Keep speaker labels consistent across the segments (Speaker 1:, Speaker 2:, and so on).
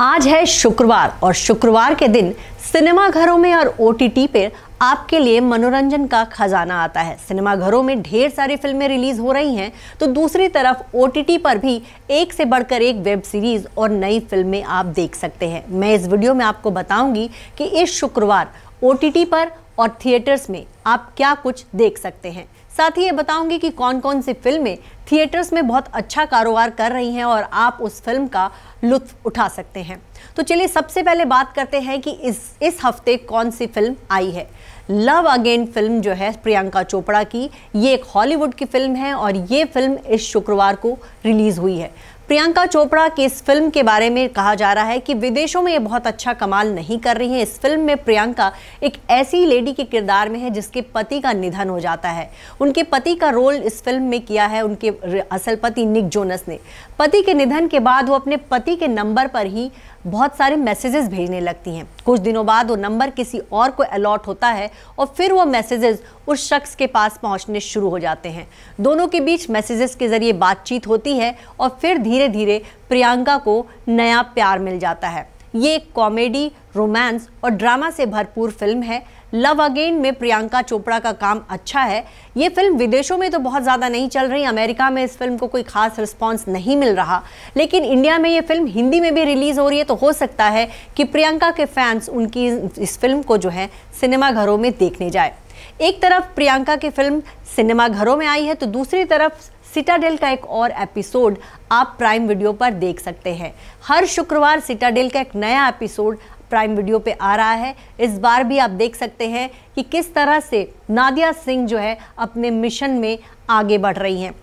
Speaker 1: आज है शुक्रवार और शुक्रवार के दिन सिनेमा घरों में और ओ टी पर आपके लिए मनोरंजन का खजाना आता है सिनेमा घरों में ढेर सारी फिल्में रिलीज हो रही हैं तो दूसरी तरफ ओ पर भी एक से बढ़कर एक वेब सीरीज और नई फिल्में आप देख सकते हैं मैं इस वीडियो में आपको बताऊंगी कि इस शुक्रवार ओ पर और थिएटर्स में आप क्या कुछ देख सकते हैं साथ ही ये बताऊंगी कि कौन कौन सी फिल्में थिएटर्स में बहुत अच्छा कारोबार कर रही हैं और आप उस फिल्म का लुत्फ उठा सकते हैं तो चलिए सबसे पहले बात करते हैं कि इस इस हफ्ते कौन सी फिल्म आई है लव अगेन फिल्म जो है प्रियंका चोपड़ा की ये एक हॉलीवुड की फिल्म है और ये फिल्म इस शुक्रवार को रिलीज़ हुई है प्रियंका चोपड़ा की इस फिल्म के बारे में कहा जा रहा है कि विदेशों में ये बहुत अच्छा कमाल नहीं कर रही हैं इस फिल्म में प्रियंका एक ऐसी लेडी के किरदार में है जिसके पति का निधन हो जाता है उनके पति का रोल इस फिल्म में किया है उनके असल पति निक जोनस ने पति के निधन के बाद वो अपने पति के नंबर पर ही बहुत सारे मैसेजेस भेजने लगती हैं कुछ दिनों बाद वो नंबर किसी और को अलॉट होता है और फिर वो मैसेजेस उस शख्स के पास पहुंचने शुरू हो जाते हैं दोनों के बीच मैसेजेस के ज़रिए बातचीत होती है और फिर धीरे धीरे प्रियंका को नया प्यार मिल जाता है ये एक कॉमेडी रोमांस और ड्रामा से भरपूर फिल्म है लव अगेन में प्रियंका चोपड़ा का काम अच्छा है ये फिल्म विदेशों में तो बहुत ज़्यादा नहीं चल रही अमेरिका में इस फिल्म को कोई खास रिस्पांस नहीं मिल रहा लेकिन इंडिया में ये फिल्म हिंदी में भी रिलीज़ हो रही है तो हो सकता है कि प्रियंका के फैंस उनकी इस फिल्म को जो है सिनेमाघरों में देखने जाए एक तरफ प्रियंका की फिल्म सिनेमाघरों में आई है तो दूसरी तरफ सिटाडेल का एक और एपिसोड आप प्राइम वीडियो पर देख सकते हैं हर शुक्रवार सिटाडेल का एक नया एपिसोड प्राइम वीडियो पे आ रहा है इस बार भी आप देख सकते हैं कि किस तरह से नादिया सिंह जो है अपने मिशन में आगे बढ़ रही हैं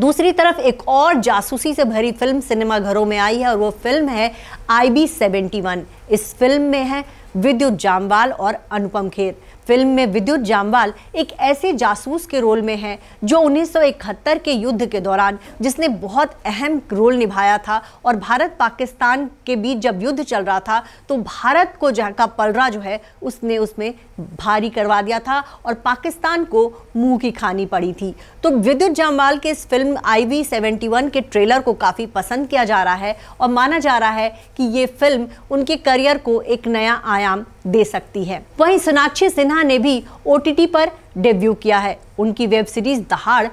Speaker 1: दूसरी तरफ एक और जासूसी से भरी फिल्म सिनेमाघरों में आई है और वो फिल्म है आई बी सेवेंटी वन इस फिल्म में है विद्युत जामवाल और अनुपम खेर फिल्म में विद्युत जामवाल एक ऐसे जासूस के रोल में हैं जो 1971 के युद्ध के दौरान जिसने बहुत अहम रोल निभाया था और भारत पाकिस्तान के बीच जब युद्ध चल रहा था तो भारत को जहाँ का पलरा जो है उसने उसमें भारी करवा दिया था और पाकिस्तान को मुंह की खानी पड़ी थी तो विद्युत जामवाल के इस फिल्म आई वी के ट्रेलर को काफ़ी पसंद किया जा रहा है और माना जा रहा है कि ये फिल्म उनके करियर को एक नया आयाम दे सकती है वहीं सोनाक्षी सिन्हा ने भी ओ पर डेब्यू किया है उनकी web series Dahaad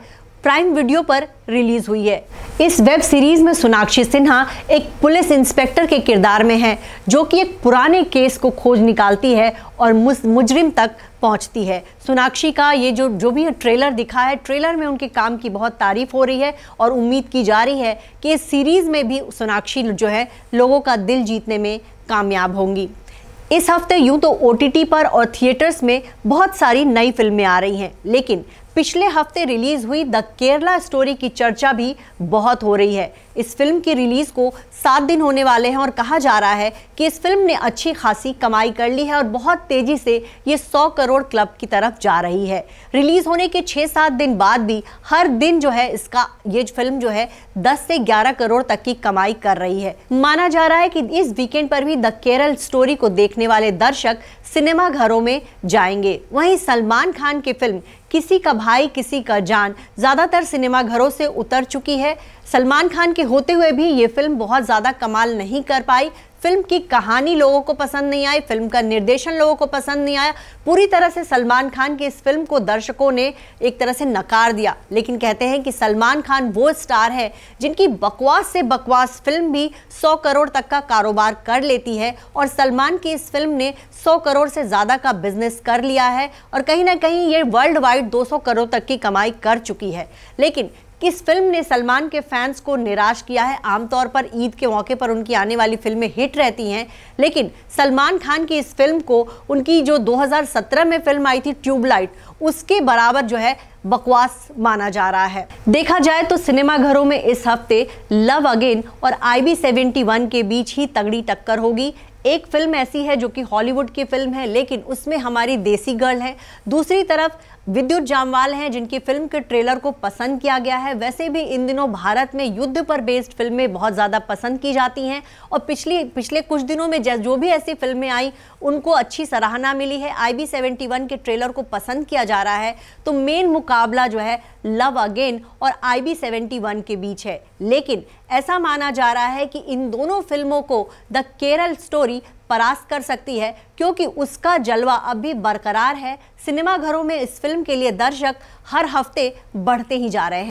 Speaker 1: Prime Video पर रिलीज हुई है इस वेब सीरीज में सोनाक्षी सिन्हा एक पुलिस इंस्पेक्टर के किरदार में है जो कि एक पुराने केस को खोज निकालती है और मुजरिम तक पहुंचती है सोनाक्षी का ये जो जो भी ट्रेलर दिखा है ट्रेलर में उनके काम की बहुत तारीफ हो रही है और उम्मीद की जा रही है कि इस सीरीज़ में भी सोनाक्षी जो है लोगों का दिल जीतने में कामयाब होंगी इस हफ्ते यूं तो ओ पर और थिएटर्स में बहुत सारी नई फिल्में आ रही हैं लेकिन पिछले हफ्ते रिलीज हुई द केरला स्टोरी की चर्चा भी बहुत हो रही है इस फिल्म की रिलीज को सात दिन होने वाले हैं और कहा जा रहा है कि इस फिल्म ने अच्छी खासी कमाई कर ली है और बहुत तेजी से ये सौ करोड़ क्लब की तरफ जा रही है रिलीज होने के छः सात दिन बाद भी हर दिन जो है इसका ये फिल्म जो है दस से ग्यारह करोड़ तक की कमाई कर रही है माना जा रहा है कि इस वीकेंड पर भी द केरल स्टोरी को देखने वाले दर्शक सिनेमा घरों में जाएंगे वहीं सलमान खान की फिल्म किसी का भाई किसी का जान ज़्यादातर सिनेमा घरों से उतर चुकी है सलमान खान के होते हुए भी ये फिल्म बहुत ज़्यादा कमाल नहीं कर पाई फिल्म की कहानी लोगों को पसंद नहीं आई फिल्म का निर्देशन लोगों को पसंद नहीं आया पूरी तरह से सलमान खान की इस फिल्म को दर्शकों ने एक तरह से नकार दिया लेकिन कहते हैं कि सलमान खान वो स्टार है जिनकी बकवास से बकवास फिल्म भी 100 करोड़ तक का कारोबार कर लेती है और सलमान की इस फिल्म ने 100 करोड़ से ज़्यादा का बिजनेस कर लिया है और कहीं ना कहीं ये वर्ल्ड वाइड दो करोड़ तक की कमाई कर चुकी है लेकिन किस फिल्म ने सलमान के फैंस को निराश किया है आमतौर पर ईद के मौके पर उनकी आने वाली फिल्में हिट रहती हैं लेकिन सलमान खान की इस फिल्म को उनकी जो 2017 में फिल्म आई थी ट्यूबलाइट उसके बराबर जो है बकवास माना जा रहा है देखा जाए तो सिनेमाघरों में इस हफ्ते लव अगेन और आई बी के बीच ही तगड़ी टक्कर होगी एक फिल्म ऐसी है जो कि हॉलीवुड की फिल्म है लेकिन उसमें हमारी देसी गर्ल है दूसरी तरफ विद्युत जामवाल हैं जिनकी फिल्म के ट्रेलर को पसंद किया गया है वैसे भी इन दिनों भारत में युद्ध पर बेस्ड फिल्में बहुत ज़्यादा पसंद की जाती हैं और पिछली पिछले कुछ दिनों में जो भी ऐसी फिल्में आई उनको अच्छी सराहना मिली है आई बी सेवेंटी वन के ट्रेलर को पसंद किया जा रहा है तो मेन मुकाबला जो है लव अगेन और आई बी सेवेंटी वन के बीच है लेकिन ऐसा माना जा रहा है कि इन दोनों फिल्मों को द केरल स्टोरी परास्त कर सकती है क्योंकि उसका जलवा अब भी बरकरार है सिनेमाघरों में इस फिल्म के लिए दर्शक हर हफ्ते बढ़ते ही जा रहे हैं